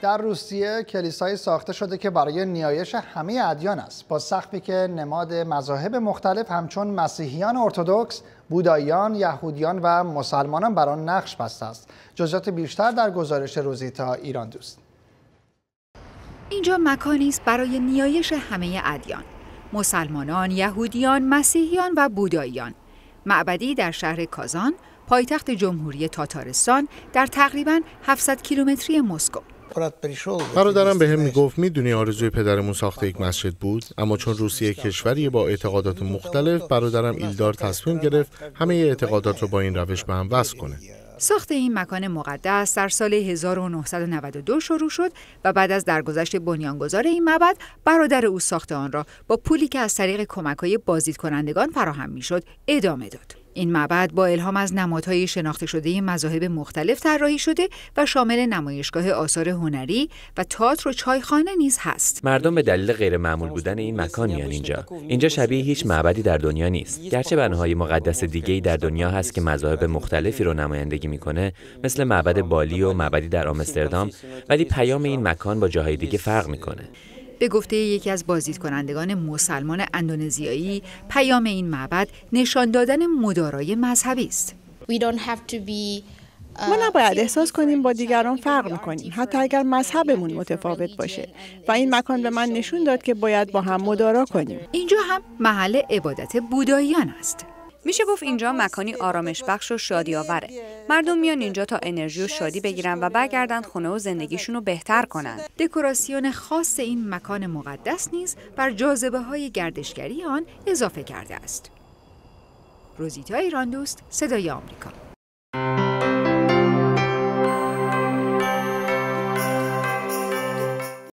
در روسیه کلیسایی ساخته شده که برای نیایش همه ادیان است با سخفی که نماد مذاهب مختلف همچون مسیحیان ارتودکس، بوداییان، یهودیان و مسلمانان بر آن نقش بسته است. جزئیات بیشتر در گزارش روزیتا ایران دوست. اینجا مکانی است برای نیایش همه ادیان. مسلمانان، یهودیان، مسیحیان و بوداییان. معبدی در شهر کازان، پایتخت جمهوری تاتارستان در تقریبا 700 کیلومتری مسکو. برادرم به هم میگفت میدونی آرزوی پدرمون ساخت یک مسجد بود اما چون روسیه کشوری با اعتقادات مختلف برادرم ایلدار تصمیم گرفت همه اعتقادات رو با این روش به هم وصل کنه ساخت این مکان مقدس در سال 1992 شروع شد و بعد از درگذشت بنیانگذار این معبد برادر او ساخت آن را با پولی که از طریق های بازدید کنندگان فراهم میشد ادامه داد. این معبد با الهام از نمادهای شناخته شده مذاهب مختلف طراحی شده و شامل نمایشگاه آثار هنری و تئاتر و چایخانه نیز هست. مردم به دلیل غیر معمول بودن این مکان میان اینجا. اینجا شبیه هیچ معبدی در دنیا نیست. گرچه بناهای مقدس دیگه‌ای در دنیا هست که مذاهب مختلفی رو نمایندگی میکنه، مثل معبد بالی و معبدی در آمستردام، ولی پیام این مکان با جاهای دیگه فرق میکنه. به گفته یکی از بازدید مسلمان اندونزیایی پیام این معبد نشان دادن مدارای مذهبی است uh, ما نباید احساس کنیم با دیگران فرق میکنیم حتی اگر مذهبمون متفاوت باشه و این مکان به من نشون داد که باید با هم مدارا کنیم اینجا هم محل عبادت بوداییان است میشه گفت اینجا مکانی آرامش بخش و شادی آوره. مردم میان اینجا تا انرژی و شادی بگیرن و برگردن خونه و زندگیشون رو بهتر کنن. دکوراسیون خاص این مکان مقدس نیز بر جاذبه های گردشگری آن اضافه کرده است. روزیتا دوست صدای آمریکا